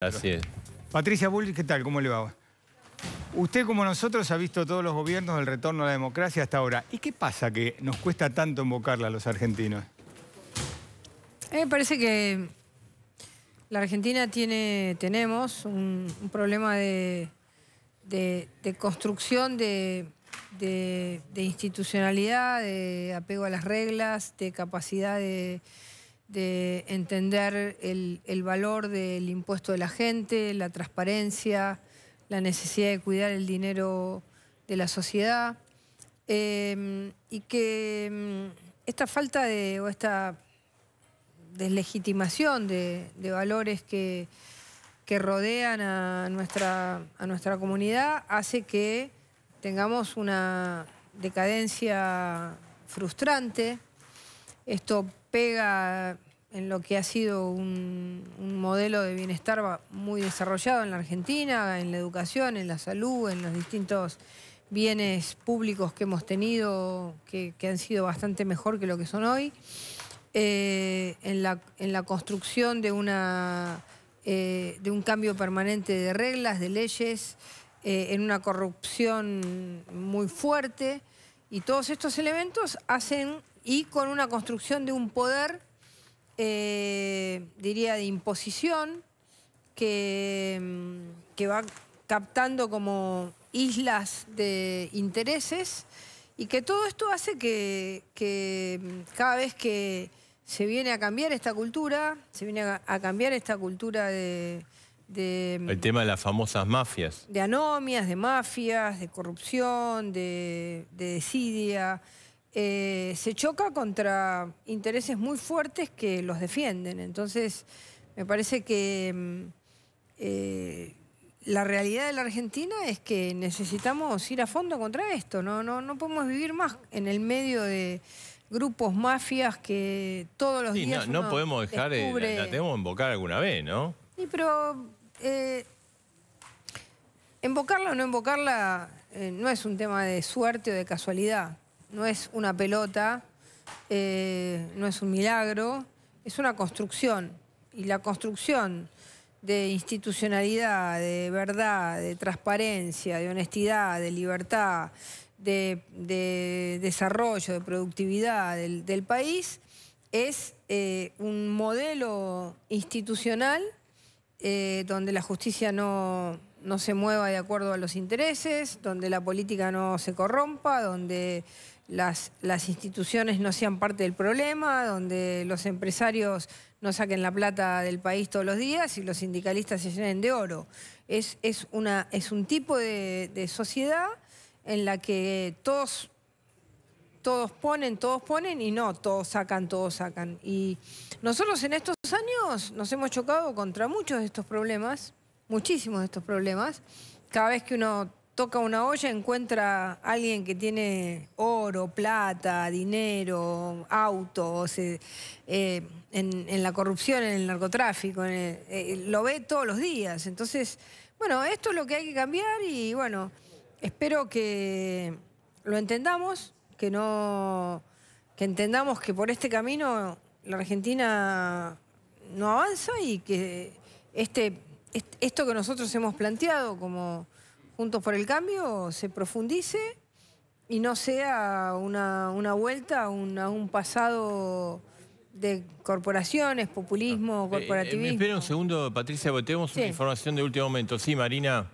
Así es. Patricia Bull, ¿qué tal? ¿Cómo le va? Usted, como nosotros, ha visto todos los gobiernos del retorno a la democracia hasta ahora. ¿Y qué pasa que nos cuesta tanto invocarla a los argentinos? A mí me parece que la Argentina tiene, tenemos un, problema de, construcción de, institucionalidad, de apego a las reglas, de capacidad de de entender el, valor del impuesto de la gente, la transparencia, la necesidad de cuidar el dinero de la sociedad em, y que em, esta falta de, o esta deslegitimación de, valores que, que rodean a nuestra, a nuestra comunidad hace que tengamos una decadencia frustrante. Esto pega en lo que ha sido un, modelo de bienestar muy desarrollado en la Argentina, en la educación, en la salud, en los distintos bienes públicos que hemos tenido, que, han sido bastante mejor que lo que son hoy, eh, en, la, construcción de, una, eh, de un cambio permanente de reglas, de leyes, eh, en una corrupción muy fuerte, y todos estos elementos hacen, y con una construcción de un poder, eh, diría, de imposición, que, mm, que va captando como islas de intereses y que todo esto hace que, mm, cada vez que se viene a cambiar esta cultura, se viene a, cambiar esta cultura de, mm, El tema de las famosas mafias. De anomias, de mafias, de corrupción, de, de desidia. Eh, se choca contra intereses muy fuertes que los defienden. Entonces, me parece que mm, eh, la realidad de la Argentina es que necesitamos ir a fondo contra esto. No, no, podemos vivir más en el medio de grupos mafias que todos los días. No, no podemos dejar, de... Eh, la, invocar alguna vez, ¿no? Sí, pero eh, o no invocarla no es un tema de suerte o de casualidad no es una pelota, eh, no es un milagro, es una construcción. Y la construcción de institucionalidad, de verdad, de transparencia, de honestidad, de libertad, de, desarrollo, de productividad del, país, es eh, un modelo institucional eh, donde la justicia no, no se mueva de acuerdo a los intereses, donde la política no se corrompa, donde las, las instituciones no sean parte del problema, donde los empresarios no saquen la plata del país todos los días y los sindicalistas se llenen de oro. Es, es, una, es un tipo de, sociedad en la que todos, todos ponen, todos ponen y no, todos sacan, todos sacan. Y nosotros en estos años nos hemos chocado contra muchos de estos problemas, muchísimos de estos problemas. Cada vez que uno toca una olla, encuentra a alguien que tiene oro, plata, dinero, autos, eh, en, la corrupción, en el narcotráfico, eh, lo ve todos los días. Entonces, bueno, esto es lo que hay que cambiar y bueno, espero que lo entendamos, que no que entendamos que por este camino la Argentina no avanza y que este, esto que nosotros hemos planteado como Juntos por el Cambio se profundice y no sea una, una vuelta a un, pasado de corporaciones, populismo, ah. eh, eh, corporativismo. espera un segundo, Patricia, porque tenemos una información de último momento. Sí, Marina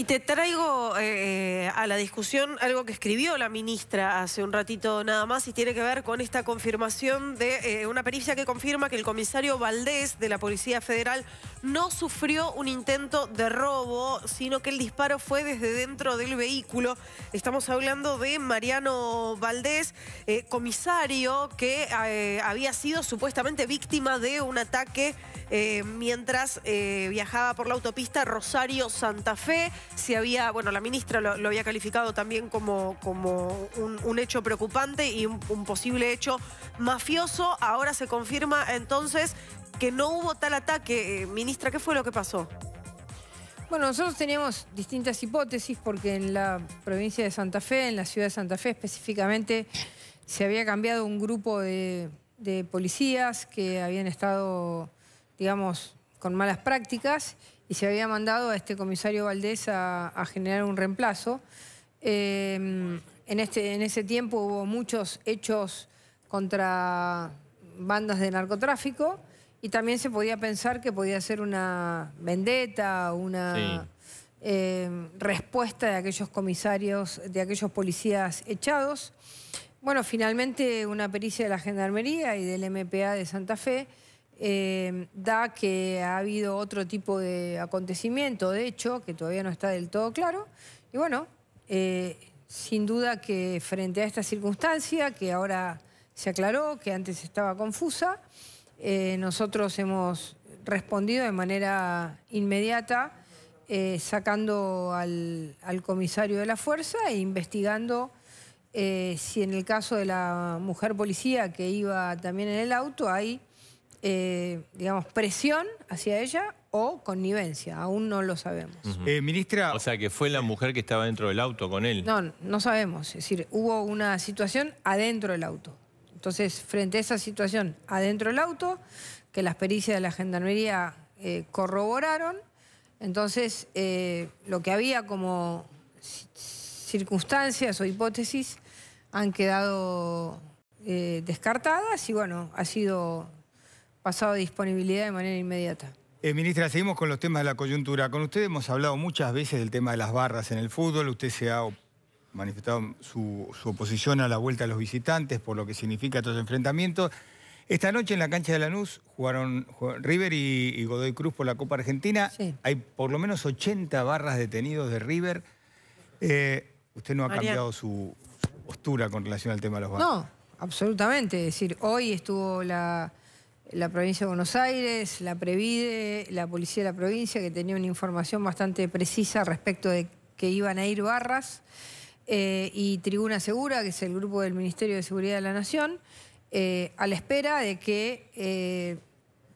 y te traigo eh, a la discusión algo que escribió la ministra hace un ratito nada más y tiene que ver con esta confirmación de eh, una pericia que confirma que el comisario Valdés de la Policía Federal no sufrió un intento de robo, sino que el disparo fue desde dentro del vehículo. Estamos hablando de Mariano Valdés, eh, comisario que había sido supuestamente víctima de un ataque mientras viajaba por la autopista Rosario-Santa Fe había, bueno, la ministra lo, había calificado también como, como un, hecho preocupante y un, posible hecho mafioso. Ahora se confirma entonces que no hubo tal ataque. Eh, ministra, ¿qué fue lo que pasó? Bueno, nosotros teníamos distintas hipótesis porque en la provincia de Santa Fe, en la ciudad de Santa Fe específicamente, se había cambiado un grupo de, de policías que habían estado, digamos, con malas prácticas y se había mandado a este comisario Valdés a, generar un reemplazo. Em, en, este, en ese tiempo hubo muchos hechos contra bandas de narcotráfico y también se podía pensar que podía ser una vendetta, una em, respuesta de aquellos comisarios, de aquellos policías echados. Bueno, finalmente una pericia de la Gendarmería y del MPA de Santa Fe Em, da que ha habido otro tipo de acontecimiento, de hecho, que todavía no está del todo claro. Y bueno, eh, sin duda que frente a esta circunstancia, que ahora se aclaró, que antes estaba confusa, eh, nosotros hemos respondido de manera inmediata, eh, sacando al, al, comisario de la fuerza e investigando si en el caso de la mujer policía que iba también en el auto hay eh, digamos, presión hacia ella o connivencia. Aún no lo sabemos. Eh, ministra... O sea, que fue la mujer que estaba dentro del auto con él. No, no sabemos. Es decir, hubo una situación adentro del auto. Entonces, frente a esa situación adentro del auto, que las pericias de la gendarmería eh, corroboraron, entonces lo que había como circunstancias o hipótesis han quedado descartadas y bueno, ha sido pasado a disponibilidad de manera inmediata. Eh, ministra, seguimos con los temas de la coyuntura. Con usted hemos hablado muchas veces del tema de las barras en el fútbol. Usted se ha manifestado su, oposición a la vuelta de los visitantes por lo que significa estos enfrentamientos. Esta noche en la cancha de Lanús jugaron, jugaron River y, Godoy Cruz por la Copa Argentina. Hay por lo menos 80 barras detenidos de River. Eh, usted no ha cambiado su postura con relación al tema de los barras. No, absolutamente. Es decir, hoy estuvo la la provincia de Buenos Aires, la Previde, la policía de la provincia, que tenía una información bastante precisa respecto de que iban a ir barras, eh, y Tribuna Segura, que es el grupo del Ministerio de Seguridad de la Nación, eh, a la espera de que eh,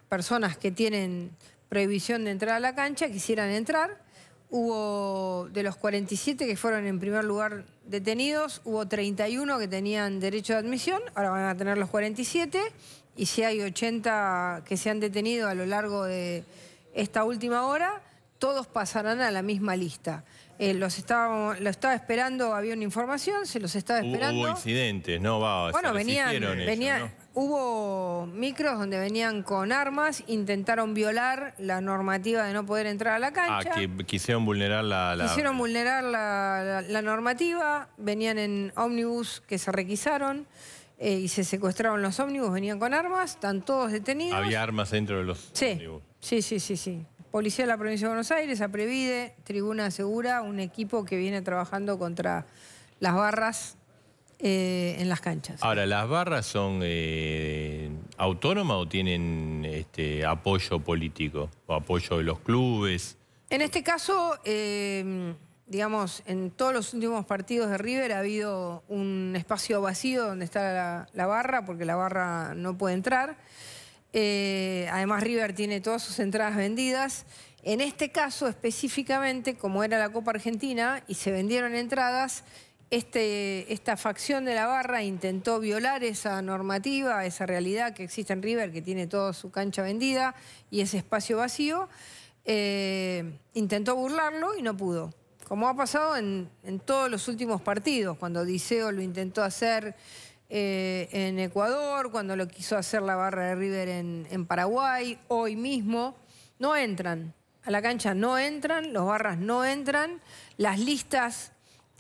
personas que tienen prohibición de entrar a la cancha quisieran entrar. Hubo, de los 47 que fueron en primer lugar detenidos, hubo 31 que tenían derecho de admisión, ahora van a tener los 47 y si hay 80 que se han detenido a lo largo de esta última hora, todos pasarán a la misma lista. Eh, los estaba, lo estaba esperando, había una información, se los estaba esperando. Hubo, incidentes, ¿no? Va, bueno, venían, venían hubo micros donde venían con armas, intentaron violar la normativa de no poder entrar a la ah, cancha. Ah, que quisieron vulnerar la... Quisieron vulnerar la normativa, venían en ómnibus que se requisaron. Eh, y se secuestraron los ómnibus, venían con armas, están todos detenidos. Había armas dentro de los sí. ómnibus. Sí, sí, sí, sí. Policía de la Provincia de Buenos Aires, Aprevide, Tribuna Segura, un equipo que viene trabajando contra las barras eh, en las canchas. Ahora, ¿las barras son eh, autónomas o tienen este, apoyo político o apoyo de los clubes? En este caso digamos, en todos los últimos partidos de River ha habido un espacio vacío donde está la, barra, porque la barra no puede entrar. Eh, además, River tiene todas sus entradas vendidas. En este caso específicamente, como era la Copa Argentina y se vendieron entradas, este, esta facción de la barra intentó violar esa normativa, esa realidad que existe en River, que tiene toda su cancha vendida y ese espacio vacío. Eh, intentó burlarlo y no pudo como ha pasado en, todos los últimos partidos, cuando Diceo lo intentó hacer eh, en Ecuador, cuando lo quiso hacer la barra de River en, Paraguay, hoy mismo, no entran. A la cancha no entran, los barras no entran, las listas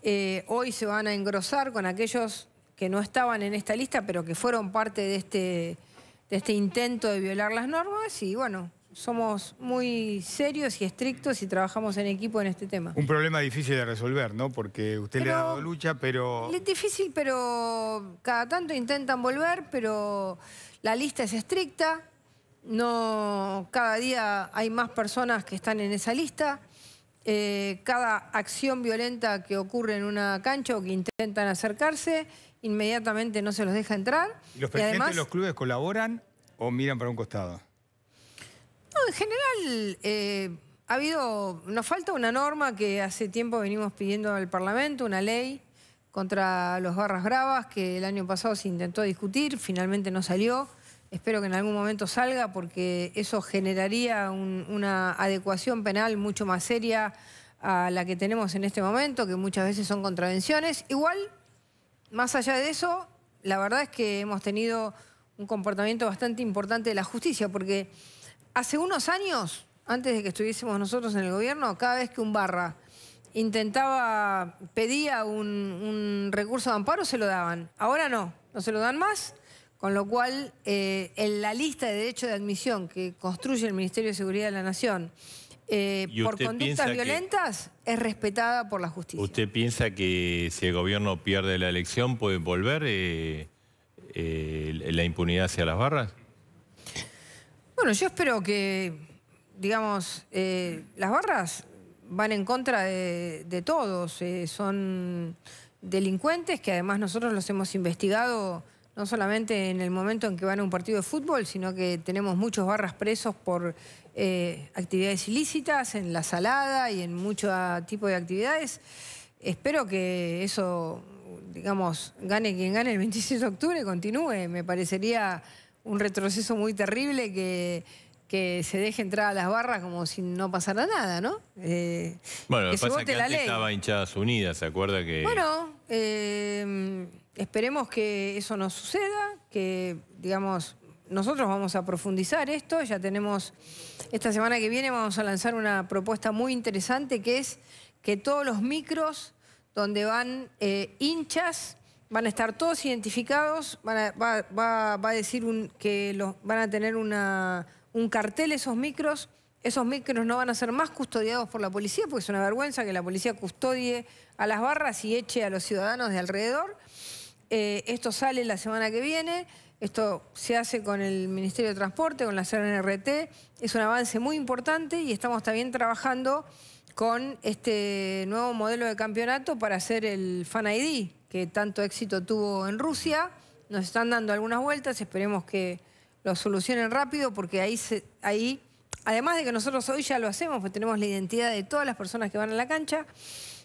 eh, hoy se van a engrosar con aquellos que no estaban en esta lista, pero que fueron parte de este, de este intento de violar las normas y bueno, somos muy serios y estrictos y trabajamos en equipo en este tema. Un problema difícil de resolver, ¿no? Porque usted le ha dado lucha, pero... Es difícil, pero cada tanto intentan volver, pero la lista es estricta. No, cada día hay más personas que están en esa lista. Eh, cada acción violenta que ocurre en una cancha o que intentan acercarse, inmediatamente no se los deja entrar. ¿Y los presidentes de los clubes colaboran o miran para un costado? en general eh, ha habido, nos falta una norma que hace tiempo venimos pidiendo al Parlamento, una ley contra los barras bravas que el año pasado se intentó discutir, finalmente no salió. Espero que en algún momento salga porque eso generaría una adecuación penal mucho más seria a la que tenemos en este momento, que muchas veces son contravenciones. Igual, más allá de eso, la verdad es que hemos tenido un comportamiento bastante importante de la justicia, porque hace unos años, antes de que estuviésemos nosotros en el gobierno, cada vez que un barra intentaba, pedía un, recurso de amparo, se lo daban. Ahora no, no se lo dan más. Con lo cual, eh, en la lista de derecho de admisión que construye el Ministerio de Seguridad de la Nación eh, por conductas violentas es respetada por la justicia. ¿Usted piensa que si el gobierno pierde la elección puede volver eh, la impunidad hacia las barras? Bueno, yo espero que, digamos, eh, las barras van en contra de, todos. Eh, son delincuentes que además nosotros los hemos investigado no solamente en el momento en que van a un partido de fútbol, sino que tenemos muchos barras presos por eh, actividades ilícitas, en la salada y en mucho tipo de actividades. Espero que eso, digamos, gane quien gane el 26 de octubre, continúe. Me parecería un retroceso muy terrible que, que se deje entrar a las barras como si no pasara nada, ¿no? Eh, bueno, lo que pasa que antes estaba hinchadas unidas, ¿se acuerda que...? Bueno, eh, esperemos que eso no suceda, que, digamos, nosotros vamos a profundizar esto, ya tenemos... Esta semana que viene vamos a lanzar una propuesta muy interesante que es que todos los micros donde van eh, hinchas van a estar todos identificados, van a, va, a decir que van a tener una, un cartel esos micros, esos micros no van a ser más custodiados por la policía, porque es una vergüenza que la policía custodie a las barras y eche a los ciudadanos de alrededor. Eh, esto sale la semana que viene, esto se hace con el Ministerio de Transporte, con la CNRT, es un avance muy importante y estamos también trabajando con este nuevo modelo de campeonato para hacer el Fan ID, que tanto éxito tuvo en Rusia. Nos están dando algunas vueltas, esperemos que lo solucionen rápido porque ahí, ahí además de que nosotros hoy ya lo hacemos, pues tenemos la identidad de todas las personas que van a la cancha,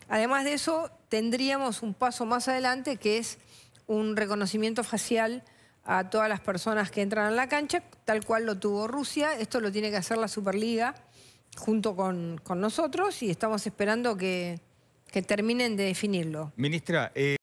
además de eso tendríamos un paso más adelante que es un reconocimiento facial a todas las personas que entran a la cancha, tal cual lo tuvo Rusia, esto lo tiene que hacer la Superliga junto con, nosotros y estamos esperando que, que terminen de definirlo. Ministra, eh,